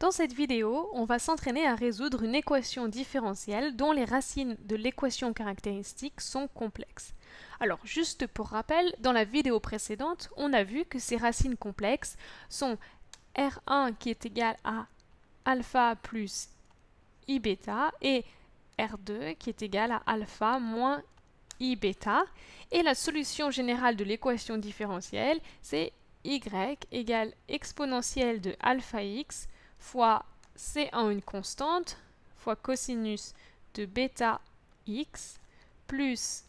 Dans cette vidéo, on va s'entraîner à résoudre une équation différentielle dont les racines de l'équation caractéristique sont complexes. Alors, juste pour rappel, dans la vidéo précédente, on a vu que ces racines complexes sont R1 qui est égal à alpha plus i bêta et R2 qui est égal à alpha moins i bêta. Et la solution générale de l'équation différentielle, c'est y égale exponentielle de alpha x fois C1 une constante, fois cosinus de bêta x, plus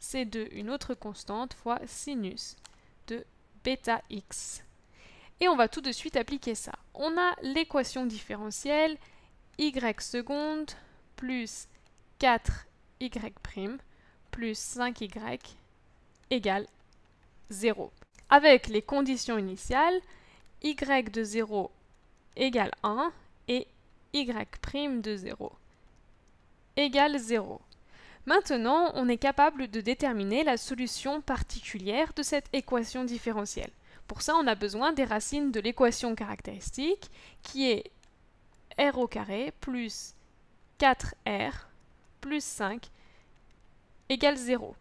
C2 une autre constante, fois sinus de bêta x. Et on va tout de suite appliquer ça. On a l'équation différentielle y seconde plus 4y prime plus 5y égale 0. Avec les conditions initiales, y de 0 égale 1 et y' prime de 0 égale 0. Maintenant, on est capable de déterminer la solution particulière de cette équation différentielle. Pour ça, on a besoin des racines de l'équation caractéristique qui est r au carré plus 4r plus 5 égale 0.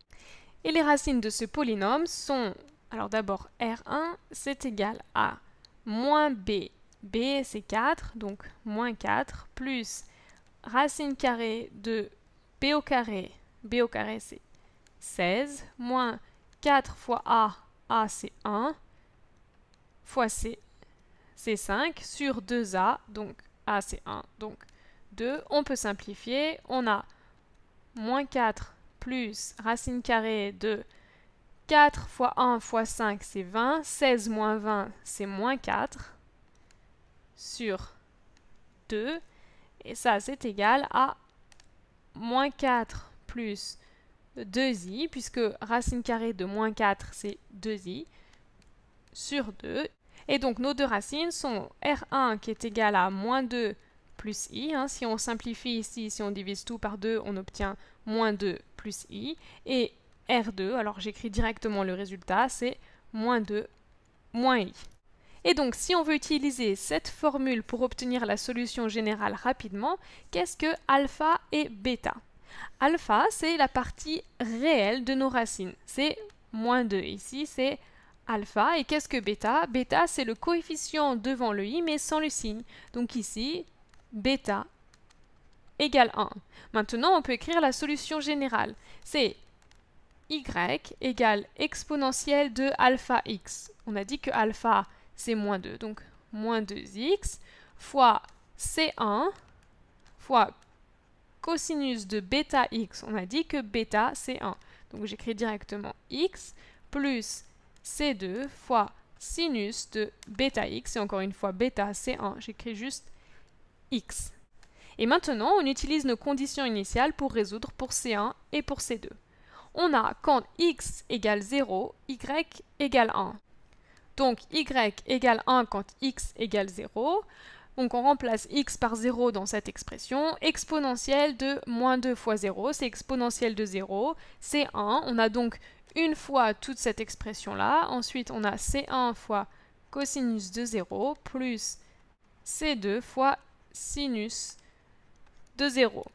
Et les racines de ce polynôme sont, alors d'abord r1, c'est égal à moins b b c'est 4, donc moins 4, plus racine carrée de b au carré, b au carré c'est 16, moins 4 fois a, a c'est 1, fois c, c'est 5, sur 2a, donc a c'est 1, donc 2, on peut simplifier, on a moins 4 plus racine carrée de 4 fois 1 fois 5 c'est 20, 16 moins 20 c'est moins 4, sur 2. Et ça, c'est égal à moins 4 plus 2i, puisque racine carrée de moins 4, c'est 2i, sur 2. Et donc nos deux racines sont R1 qui est égal à moins 2 plus i. Hein. Si on simplifie ici, si on divise tout par 2, on obtient moins 2 plus i. Et R2, alors j'écris directement le résultat, c'est moins 2 moins i. Et donc, si on veut utiliser cette formule pour obtenir la solution générale rapidement, qu'est-ce que alpha et bêta Alpha, c'est la partie réelle de nos racines. C'est moins 2. Ici, c'est alpha. Et qu'est-ce que bêta Bêta, c'est le coefficient devant le i, mais sans le signe. Donc ici, bêta égale 1. Maintenant, on peut écrire la solution générale. C'est y égale exponentielle de alpha x. On a dit que alpha c'est moins 2. Donc, moins 2x fois C1 fois cosinus de bêta x. On a dit que bêta, c'est 1. Donc, j'écris directement x plus C2 fois sinus de bêta x. Et encore une fois, bêta, c'est 1. J'écris juste x. Et maintenant, on utilise nos conditions initiales pour résoudre pour C1 et pour C2. On a quand x égale 0, y égale 1. Donc y égale 1 quand x égale 0. Donc on remplace x par 0 dans cette expression. Exponentielle de moins 2 fois 0, c'est exponentielle de 0, c'est 1. On a donc une fois toute cette expression-là. Ensuite, on a c1 fois cosinus de 0 plus c2 fois sinus de 0.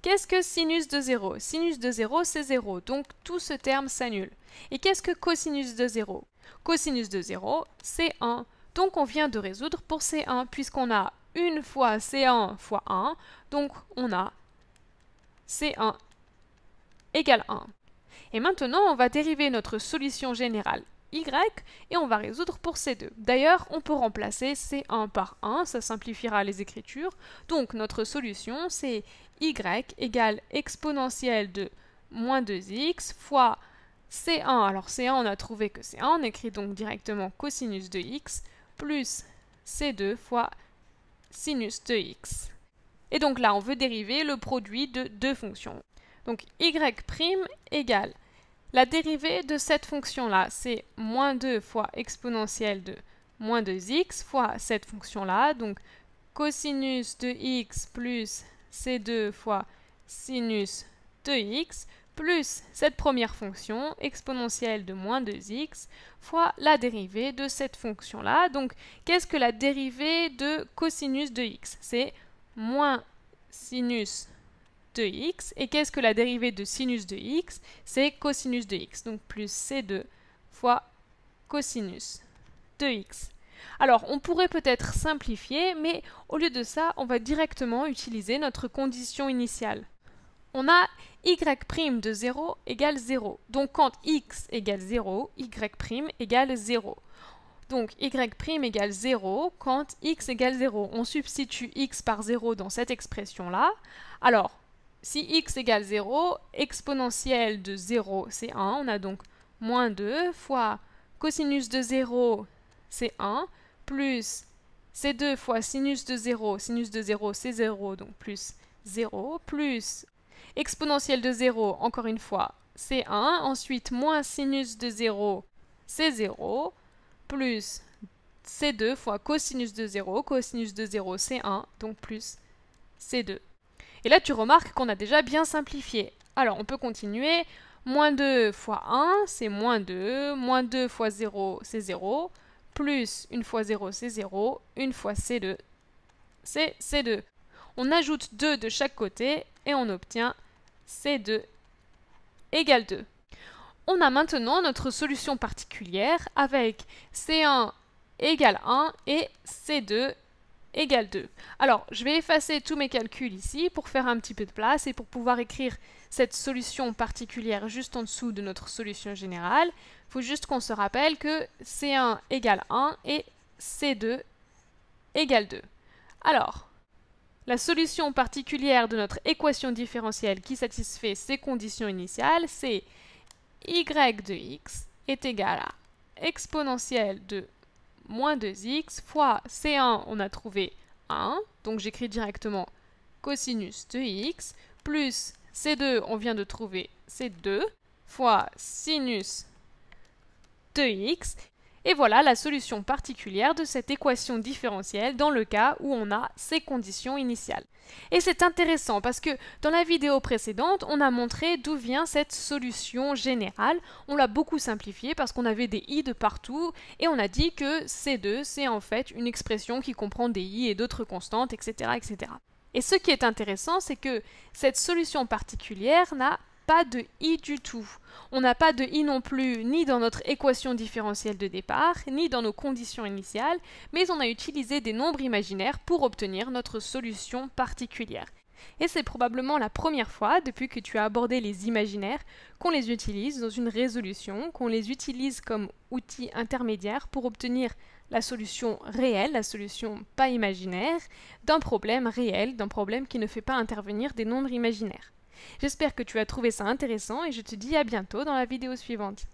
Qu'est-ce que sinus de 0 Sinus de 0, c'est 0, donc tout ce terme s'annule. Et qu'est-ce que cosinus de 0 Cosinus de 0, c'est 1. Donc on vient de résoudre pour C1, puisqu'on a 1 fois C1 fois 1, donc on a C1 égale 1. Et maintenant, on va dériver notre solution générale y et on va résoudre pour C2. D'ailleurs, on peut remplacer C1 par 1, ça simplifiera les écritures. Donc notre solution, c'est y égale exponentielle de moins 2x fois C1, alors C1, on a trouvé que C1, on écrit donc directement cosinus de x plus C2 fois sinus de x. Et donc là, on veut dériver le produit de deux fonctions. Donc y' égale la dérivée de cette fonction-là, c'est moins 2 fois exponentielle de moins 2x fois cette fonction-là, donc cosinus de x plus c2 fois sinus de x plus cette première fonction exponentielle de moins 2x fois la dérivée de cette fonction-là. Donc, qu'est-ce que la dérivée de cosinus de x C'est moins sinus de x. Et qu'est-ce que la dérivée de sinus de x C'est cosinus de x. Donc, plus c2 fois cosinus de x. Alors, on pourrait peut-être simplifier, mais au lieu de ça, on va directement utiliser notre condition initiale on a y' de 0 égale 0. Donc quand x égale 0, y' égale 0. Donc y' égale 0 quand x égale 0. On substitue x par 0 dans cette expression-là. Alors, si x égale 0, exponentielle de 0, c'est 1. On a donc moins 2 fois cosinus de 0, c'est 1, plus c2 fois sinus de 0. Sinus de 0, c'est 0, donc plus 0, plus Exponentielle de 0, encore une fois, c'est 1. Ensuite, moins sinus de 0, c'est 0. Plus C2 fois cosinus de 0. Cosinus de 0, c'est 1. Donc plus C2. Et là, tu remarques qu'on a déjà bien simplifié. Alors, on peut continuer. Moins 2 fois 1, c'est moins 2. Moins 2 fois 0, c'est 0. Plus 1 fois 0, c'est 0. 1 fois C2, c'est C2. On ajoute 2 de chaque côté et on obtient C2 égale 2. On a maintenant notre solution particulière avec C1 égale 1 et C2 égale 2. Alors, je vais effacer tous mes calculs ici pour faire un petit peu de place et pour pouvoir écrire cette solution particulière juste en dessous de notre solution générale. Il faut juste qu'on se rappelle que C1 égale 1 et C2 égale 2. Alors, la solution particulière de notre équation différentielle qui satisfait ces conditions initiales, c'est y de x est égal à exponentielle de moins 2x fois c1, on a trouvé 1, donc j'écris directement cosinus de x, plus c2, on vient de trouver c2, fois sinus de x, et voilà la solution particulière de cette équation différentielle dans le cas où on a ces conditions initiales. Et c'est intéressant parce que dans la vidéo précédente, on a montré d'où vient cette solution générale. On l'a beaucoup simplifiée parce qu'on avait des i de partout et on a dit que C2, c'est en fait une expression qui comprend des i et d'autres constantes, etc. etc. Et ce qui est intéressant, c'est que cette solution particulière n'a pas de i du tout. On n'a pas de i non plus ni dans notre équation différentielle de départ, ni dans nos conditions initiales, mais on a utilisé des nombres imaginaires pour obtenir notre solution particulière. Et c'est probablement la première fois depuis que tu as abordé les imaginaires qu'on les utilise dans une résolution, qu'on les utilise comme outil intermédiaire pour obtenir la solution réelle, la solution pas imaginaire, d'un problème réel, d'un problème qui ne fait pas intervenir des nombres imaginaires. J'espère que tu as trouvé ça intéressant et je te dis à bientôt dans la vidéo suivante.